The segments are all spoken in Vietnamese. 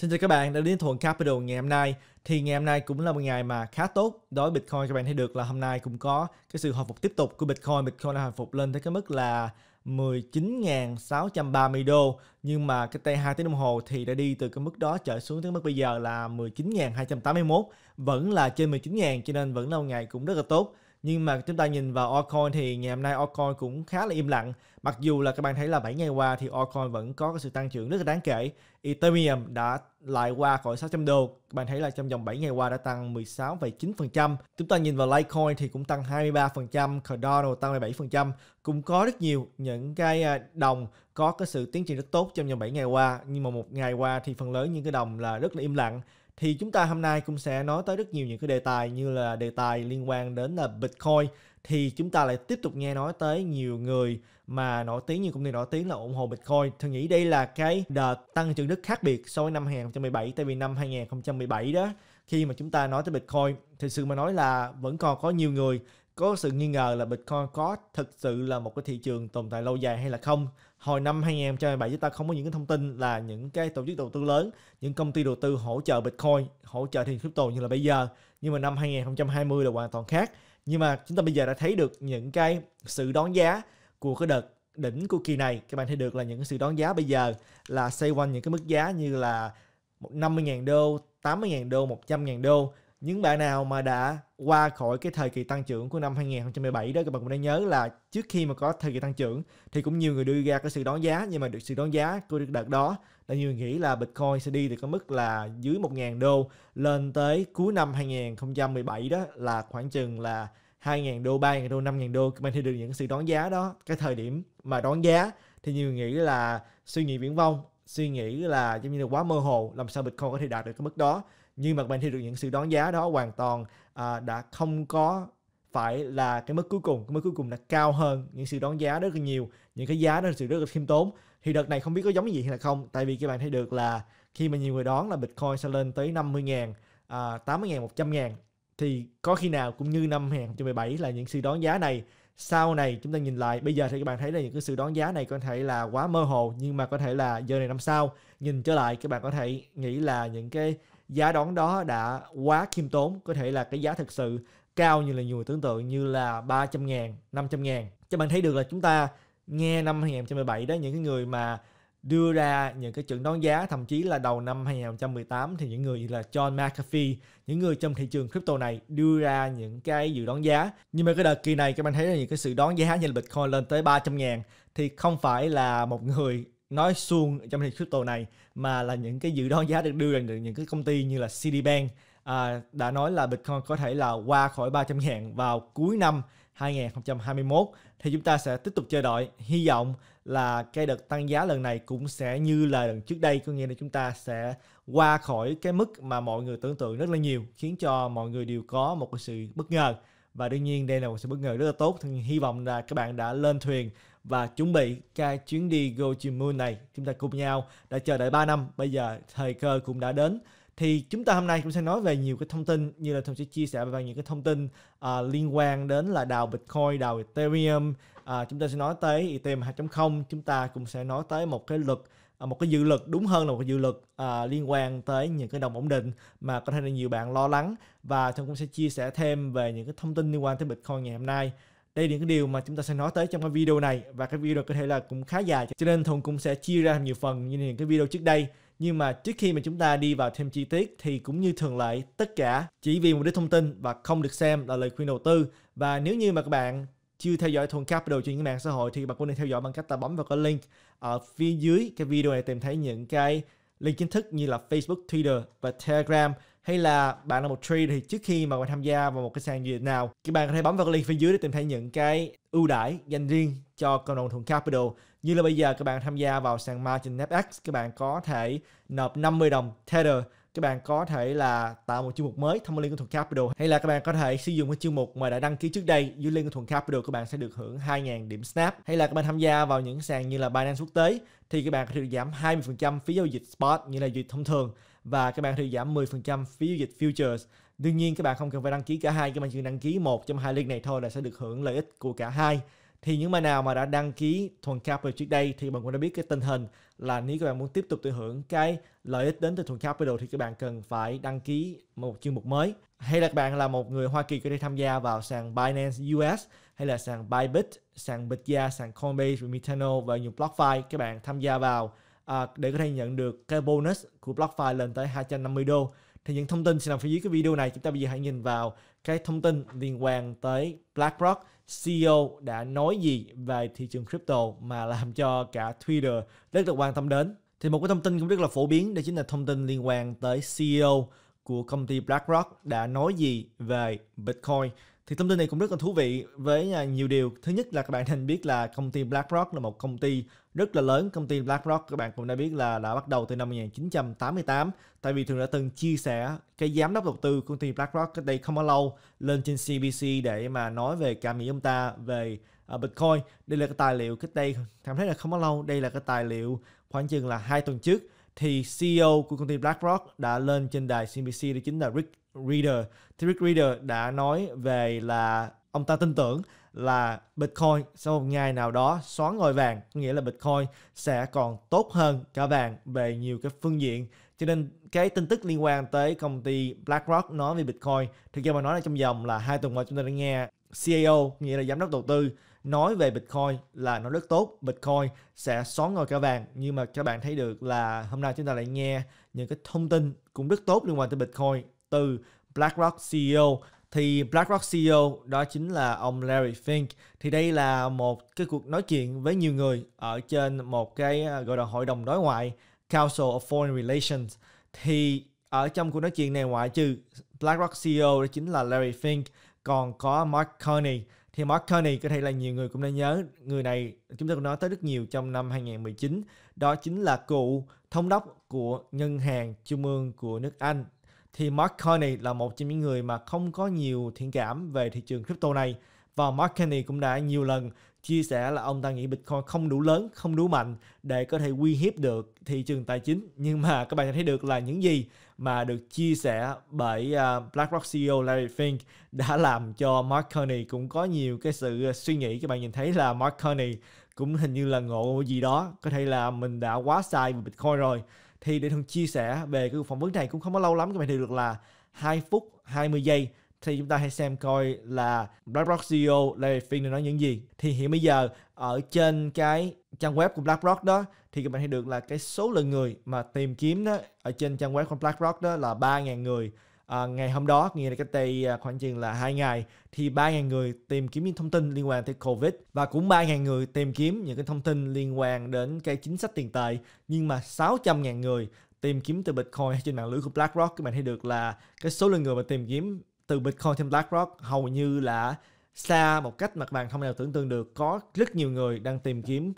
Xin chào các bạn đã đến Thuận Capital ngày hôm nay. Thì ngày hôm nay cũng là một ngày mà khá tốt. Đối với Bitcoin các bạn thấy được là hôm nay cũng có cái sự hồi phục tiếp tục của Bitcoin. Bitcoin đã hồi phục lên tới cái mức là 19.630 đô nhưng mà cái tay 2 tiếng đồng hồ thì đã đi từ cái mức đó trở xuống tới mức bây giờ là 19.281 vẫn là trên 19.000 cho nên vẫn là một ngày cũng rất là tốt nhưng mà chúng ta nhìn vào altcoin thì ngày hôm nay altcoin cũng khá là im lặng mặc dù là các bạn thấy là 7 ngày qua thì altcoin vẫn có sự tăng trưởng rất là đáng kể Ethereum đã lại qua khỏi 600 đô các bạn thấy là trong vòng 7 ngày qua đã tăng 16,9% chúng ta nhìn vào Litecoin thì cũng tăng 23% Cardano tăng 17% cũng có rất nhiều những cái à, đồng có cái sự tiến triển rất tốt trong vòng 7 ngày qua nhưng mà một ngày qua thì phần lớn những cái đồng là rất là im lặng thì chúng ta hôm nay cũng sẽ nói tới rất nhiều những cái đề tài như là đề tài liên quan đến là Bitcoin thì chúng ta lại tiếp tục nghe nói tới nhiều người mà nổi tiếng như công ty nổi tiếng là ủng hộ Bitcoin. Tôi nghĩ đây là cái đợt tăng trưởng rất khác biệt so với năm 2017 tại vì năm 2017 đó khi mà chúng ta nói tới Bitcoin thì sự mà nói là vẫn còn có nhiều người có sự nghi ngờ là Bitcoin có thực sự là một cái thị trường tồn tại lâu dài hay là không. Hồi năm 2017 chúng ta không có những cái thông tin là những cái tổ chức đầu tư lớn, những công ty đầu tư hỗ trợ Bitcoin, hỗ trợ thị crypto như là bây giờ. Nhưng mà năm 2020 là hoàn toàn khác. Nhưng mà chúng ta bây giờ đã thấy được những cái sự đón giá của cái đợt đỉnh của kỳ này. Các bạn thấy được là những sự đón giá bây giờ là xoay quanh những cái mức giá như là 50.000 đô, 80.000 đô, 100.000 đô những bạn nào mà đã qua khỏi cái thời kỳ tăng trưởng của năm 2017 đó các bạn cũng đã nhớ là trước khi mà có thời kỳ tăng trưởng thì cũng nhiều người đưa ra cái sự đón giá nhưng mà được sự đón giá của đợt đó là nhiều người nghĩ là Bitcoin sẽ đi từ cái mức là dưới 1.000 đô lên tới cuối năm 2017 đó là khoảng chừng là 2.000 đô, 3.000 đô, 5.000 đô các bạn thì được những sự đón giá đó cái thời điểm mà đón giá thì nhiều người nghĩ là suy nghĩ viễn vông suy nghĩ là giống như là quá mơ hồ làm sao Bitcoin có thể đạt được cái mức đó nhưng mặt bạn thấy được những sự đón giá đó hoàn toàn à, đã không có phải là cái mức cuối cùng cái mức cuối cùng là cao hơn những sự đón giá rất là nhiều những cái giá đó là sự rất là khiêm tốn thì đợt này không biết có giống như vậy hay là không tại vì các bạn thấy được là khi mà nhiều người đón là Bitcoin sẽ lên tới 50 ngàn à, 80 ngàn 100 ngàn thì có khi nào cũng như năm 2017 là những sự đón giá này sau này chúng ta nhìn lại bây giờ thì các bạn thấy là những cái sự đón giá này có thể là quá mơ hồ nhưng mà có thể là giờ này năm sau nhìn trở lại các bạn có thể nghĩ là những cái giá đón đó đã quá khiêm tốn có thể là cái giá thực sự cao như là nhiều người tưởng tượng như là 300 ngàn, 500 ngàn. Cho bạn thấy được là chúng ta nghe năm 2017 đó những cái người mà đưa ra những cái chuẩn đoán giá thậm chí là đầu năm 2018 thì những người như là John McAfee những người trong thị trường crypto này đưa ra những cái dự đoán giá nhưng mà cái đợt kỳ này các bạn thấy là những cái sự đoán giá như là Bitcoin lên tới 300 ngàn thì không phải là một người nói suông trong thị crypto này mà là những cái dự đoán giá được đưa ra từ những cái công ty như là Citibank à, đã nói là Bitcoin có thể là qua khỏi 300 ngàn vào cuối năm 2021 thì chúng ta sẽ tiếp tục chờ đợi hy vọng là cái đợt tăng giá lần này cũng sẽ như là lần trước đây có nghĩa là chúng ta sẽ qua khỏi cái mức mà mọi người tưởng tượng rất là nhiều khiến cho mọi người đều có một sự bất ngờ và đương nhiên đây là một sự bất ngờ rất là tốt thì hy vọng là các bạn đã lên thuyền và chuẩn bị cái chuyến đi Go Chi Moon này chúng ta cùng nhau đã chờ đợi 3 năm bây giờ thời cơ cũng đã đến thì chúng ta hôm nay cũng sẽ nói về nhiều cái thông tin như là thông sẽ chia sẻ về những cái thông tin uh, liên quan đến là đào Bitcoin, đào Ethereum, uh, chúng ta sẽ nói tới Ethereum 2.0, chúng ta cũng sẽ nói tới một cái luật à, một cái dự luật đúng hơn là một cái dự luật à, liên quan tới những cái đồng ổn định mà có thể là nhiều bạn lo lắng và tôi cũng sẽ chia sẻ thêm về những cái thông tin liên quan tới Bitcoin ngày hôm nay đây là những điều mà chúng ta sẽ nói tới trong cái video này và cái video có thể là cũng khá dài cho nên thùng cũng sẽ chia ra thành nhiều phần như những cái video trước đây nhưng mà trước khi mà chúng ta đi vào thêm chi tiết thì cũng như thường lệ tất cả chỉ vì mục đích thông tin và không được xem là lời khuyên đầu tư và nếu như mà các bạn chưa theo dõi Thuần Capital trên những mạng xã hội thì bạn cũng nên theo dõi bằng cách ta bấm vào cái link ở phía dưới cái video này tìm thấy những cái link chính thức như là Facebook, Twitter và Telegram hay là bạn là một trade thì trước khi mà bạn tham gia vào một cái sàn gì nào các bạn có thể bấm vào cái link phía dưới để tìm thấy những cái ưu đãi dành riêng cho cộng đồng thuận capital như là bây giờ các bạn tham gia vào sàn margin fx các bạn có thể nộp 50 đồng tether các bạn có thể là tạo một chương mục mới thông qua link của thuận capital hay là các bạn có thể sử dụng cái chương mục mà đã đăng ký trước đây dưới link của thuận capital các bạn sẽ được hưởng 2.000 điểm snap hay là các bạn tham gia vào những sàn như là binance quốc tế thì các bạn có thể được giảm 20% phí giao dịch spot như là giao dịch thông thường và các bạn thì giảm 10% phí giao dịch futures. Đương nhiên các bạn không cần phải đăng ký cả hai, các bạn chỉ đăng ký một trong hai link này thôi là sẽ được hưởng lợi ích của cả hai. Thì những bạn nào mà đã đăng ký thuần capital trước đây thì bạn cũng đã biết cái tình hình là nếu các bạn muốn tiếp tục tận hưởng cái lợi ích đến từ thuần capital thì các bạn cần phải đăng ký một chương mục mới. Hay là các bạn là một người Hoa Kỳ có thể tham gia vào sàn Binance US hay là sàn Bybit, sàn bitgia, sàn Coinbase, Remitano và nhiều BlockFi các bạn tham gia vào à, để có thể nhận được cái bonus của BlockFi lên tới 250 đô. Thì những thông tin sẽ nằm phía dưới cái video này. Chúng ta bây giờ hãy nhìn vào cái thông tin liên quan tới BlackRock CEO đã nói gì về thị trường crypto mà làm cho cả Twitter rất là quan tâm đến. Thì một cái thông tin cũng rất là phổ biến đó chính là thông tin liên quan tới CEO của công ty BlackRock đã nói gì về Bitcoin thì thông tin này cũng rất là thú vị với nhiều điều thứ nhất là các bạn nên biết là công ty BlackRock là một công ty rất là lớn công ty BlackRock các bạn cũng đã biết là đã bắt đầu từ năm 1988 tại vì thường đã từng chia sẻ cái giám đốc đầu tư công ty BlackRock cách đây không bao lâu lên trên CBC để mà nói về cảm nghĩ ông ta về uh, Bitcoin đây là cái tài liệu cách đây cảm thấy là không bao lâu đây là cái tài liệu khoảng chừng là hai tuần trước thì CEO của công ty BlackRock đã lên trên đài CBC đó chính là Rick Reader, Derek Reader đã nói về là ông ta tin tưởng là Bitcoin sau một ngày nào đó xóa ngôi vàng, nghĩa là Bitcoin sẽ còn tốt hơn cả vàng về nhiều cái phương diện. Cho nên cái tin tức liên quan tới công ty BlackRock nói về Bitcoin, thực ra mà nói là trong vòng là hai tuần qua chúng ta đã nghe CEO, nghĩa là giám đốc đầu tư nói về Bitcoin là nó rất tốt, Bitcoin sẽ xóa ngôi cả vàng. Nhưng mà các bạn thấy được là hôm nay chúng ta lại nghe những cái thông tin cũng rất tốt liên quan tới Bitcoin từ BlackRock CEO thì BlackRock CEO đó chính là ông Larry Fink. Thì đây là một cái cuộc nói chuyện với nhiều người ở trên một cái à, gọi là hội đồng đối ngoại Council of Foreign Relations. Thì ở trong cuộc nói chuyện này ngoại trừ BlackRock CEO đó chính là Larry Fink, còn có Mark Carney. Thì Mark Carney có thể là nhiều người cũng đã nhớ, người này chúng ta cũng nói tới rất nhiều trong năm 2019, đó chính là cựu thống đốc của ngân hàng trung ương của nước Anh thì Mark Carney là một trong những người mà không có nhiều thiện cảm về thị trường crypto này và Mark Carney cũng đã nhiều lần chia sẻ là ông ta nghĩ Bitcoin không đủ lớn, không đủ mạnh để có thể uy hiếp được thị trường tài chính. Nhưng mà các bạn thấy được là những gì mà được chia sẻ bởi à, BlackRock CEO Larry Fink đã làm cho Mark Carney cũng có nhiều cái sự à, suy nghĩ. Các bạn nhìn thấy là Mark Carney cũng hình như là ngộ gì đó. Có thể là mình đã quá sai về Bitcoin rồi thì để thường chia sẻ về cái phỏng vấn này cũng không có lâu lắm các bạn thì được là 2 phút 20 giây thì chúng ta hãy xem coi là BlackRock CEO Larry Fink nói những gì. Thì hiện bây giờ ở trên cái trang web của BlackRock đó thì các bạn thấy được là cái số lượng người mà tìm kiếm đó ở trên trang web của BlackRock đó là 3.000 người à, ngày hôm đó nghĩa là cách đây à, khoảng chừng là hai ngày thì 3.000 người tìm kiếm những thông tin liên quan tới Covid và cũng 3.000 người tìm kiếm những cái thông tin liên quan đến cái chính sách tiền tệ nhưng mà 600.000 người tìm kiếm từ Bitcoin trên mạng lưới của BlackRock các bạn thấy được là cái số lượng người mà tìm kiếm từ Bitcoin trên BlackRock hầu như là xa một cách mà các bạn không nào tưởng tượng được có rất nhiều người đang tìm kiếm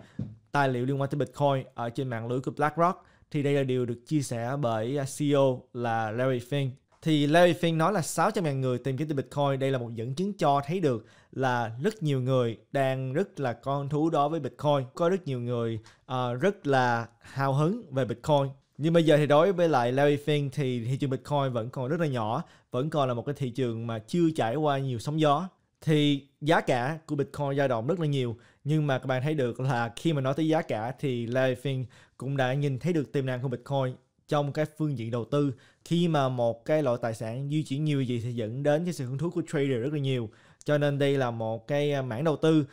tài liệu liên quan tới Bitcoin ở trên mạng lưới của BlackRock thì đây là điều được chia sẻ bởi à, CEO là Larry Fink thì Larry Fink nói là 600.000 người tìm kiếm từ Bitcoin. Đây là một dẫn chứng cho thấy được là rất nhiều người đang rất là con thú đó với Bitcoin. Có rất nhiều người uh, rất là hào hứng về Bitcoin. Nhưng bây giờ thì đối với lại Larry Fink thì thị trường Bitcoin vẫn còn rất là nhỏ, vẫn còn là một cái thị trường mà chưa trải qua nhiều sóng gió. Thì giá cả của Bitcoin dao động rất là nhiều, nhưng mà các bạn thấy được là khi mà nói tới giá cả thì Larry Fink cũng đã nhìn thấy được tiềm năng của Bitcoin trong cái phương diện đầu tư khi mà một cái loại tài sản di chuyển nhiều gì thì dẫn đến cái sự hứng thú của trader rất là nhiều cho nên đây là một cái à, mảng đầu tư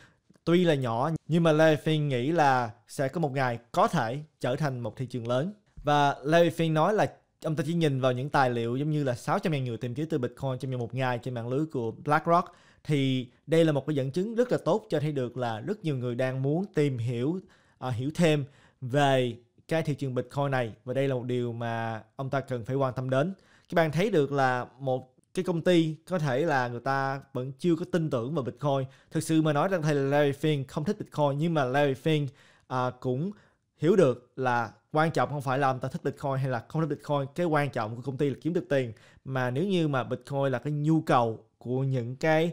tuy là nhỏ nhưng mà Larry Fink nghĩ là sẽ có một ngày có thể trở thành một thị trường lớn và Larry Fink nói là ông ta chỉ nhìn vào những tài liệu giống như là 600.000 người tìm kiếm từ Bitcoin trong một ngày trên mạng lưới của BlackRock thì đây là một cái dẫn chứng rất là tốt cho thấy được là rất nhiều người đang muốn tìm hiểu uh, hiểu thêm về cái thị trường Bitcoin này và đây là một điều mà ông ta cần phải quan tâm đến. Các bạn thấy được là một cái công ty có thể là người ta vẫn chưa có tin tưởng vào Bitcoin. Thực sự mà nói rằng thầy Larry Fink không thích Bitcoin nhưng mà Larry Fink à, cũng hiểu được là quan trọng không phải là ông ta thích Bitcoin hay là không thích Bitcoin. Cái quan trọng của công ty là kiếm được tiền. Mà nếu như mà Bitcoin là cái nhu cầu của những cái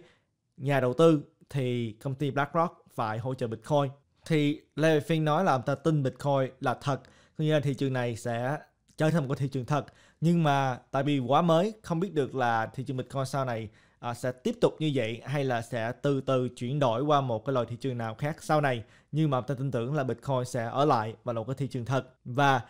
nhà đầu tư thì công ty BlackRock phải hỗ trợ Bitcoin thì Larry Fink nói là ông ta tin Bitcoin là thật có nghĩa là thị trường này sẽ trở thành một cái thị trường thật nhưng mà tại vì quá mới không biết được là thị trường Bitcoin sau này à, sẽ tiếp tục như vậy hay là sẽ từ từ chuyển đổi qua một cái loại thị trường nào khác sau này nhưng mà ta tin tưởng là Bitcoin sẽ ở lại và là một cái thị trường thật và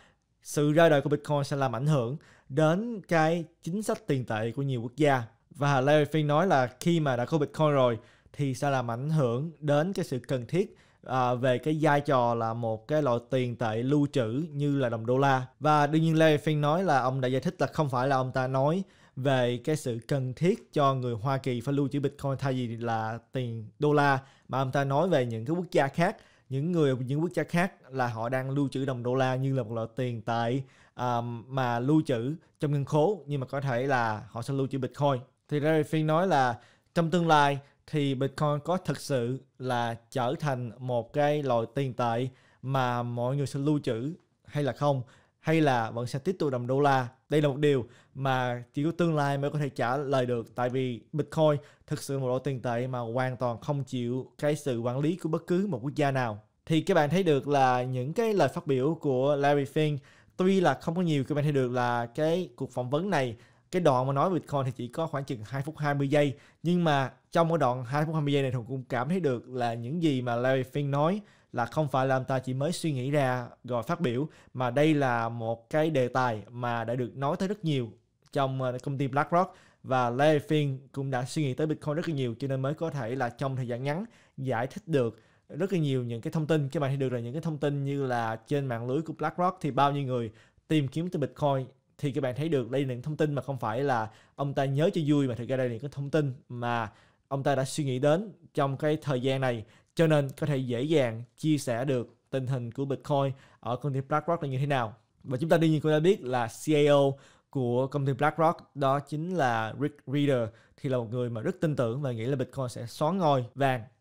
sự ra đời của Bitcoin sẽ làm ảnh hưởng đến cái chính sách tiền tệ của nhiều quốc gia và Larry Fink nói là khi mà đã có Bitcoin rồi thì sẽ làm ảnh hưởng đến cái sự cần thiết à, về cái vai trò là một cái loại tiền tệ lưu trữ như là đồng đô la và đương nhiên Larry Fink nói là ông đã giải thích là không phải là ông ta nói về cái sự cần thiết cho người Hoa Kỳ phải lưu trữ Bitcoin thay vì là tiền đô la mà ông ta nói về những cái quốc gia khác những người những quốc gia khác là họ đang lưu trữ đồng đô la như là một loại tiền tệ um, mà lưu trữ trong ngân khố nhưng mà có thể là họ sẽ lưu trữ Bitcoin thì Larry Fink nói là trong tương lai thì Bitcoin có thực sự là trở thành một cái loại tiền tệ mà mọi người sẽ lưu trữ hay là không hay là vẫn sẽ tiếp tục đồng đô la đây là một điều mà chỉ có tương lai mới có thể trả lời được tại vì Bitcoin thực sự một loại tiền tệ mà hoàn toàn không chịu cái sự quản lý của bất cứ một quốc gia nào thì các bạn thấy được là những cái lời phát biểu của Larry Fink tuy là không có nhiều các bạn thấy được là cái cuộc phỏng vấn này cái đoạn mà nói Bitcoin thì chỉ có khoảng chừng 2 phút 20 giây nhưng mà trong cái đoạn 2 phút 20 giây này thì cũng cảm thấy được là những gì mà Larry Fink nói là không phải là ông ta chỉ mới suy nghĩ ra rồi phát biểu mà đây là một cái đề tài mà đã được nói tới rất nhiều trong ờ, công ty BlackRock và Larry Fink cũng đã suy nghĩ tới Bitcoin rất là nhiều cho nên mới có thể là trong thời gian ngắn giải thích được rất là nhiều những cái thông tin các bạn thấy được là những cái thông tin như là trên mạng lưới của BlackRock thì bao nhiêu người tìm kiếm tới Bitcoin thì các bạn thấy được đây là những thông tin mà không phải là ông ta nhớ cho vui mà thực ra đây là những cái thông tin mà ông ta đã suy nghĩ đến trong cái thời gian này cho nên có thể dễ dàng chia sẻ được tình hình của Bitcoin ở công ty BlackRock là như thế nào. Và chúng ta đương nhiên cũng đã biết là CEO của công ty BlackRock đó chính là Rick Reader thì là một người mà rất tin tưởng và nghĩ là Bitcoin sẽ xóa ngôi vàng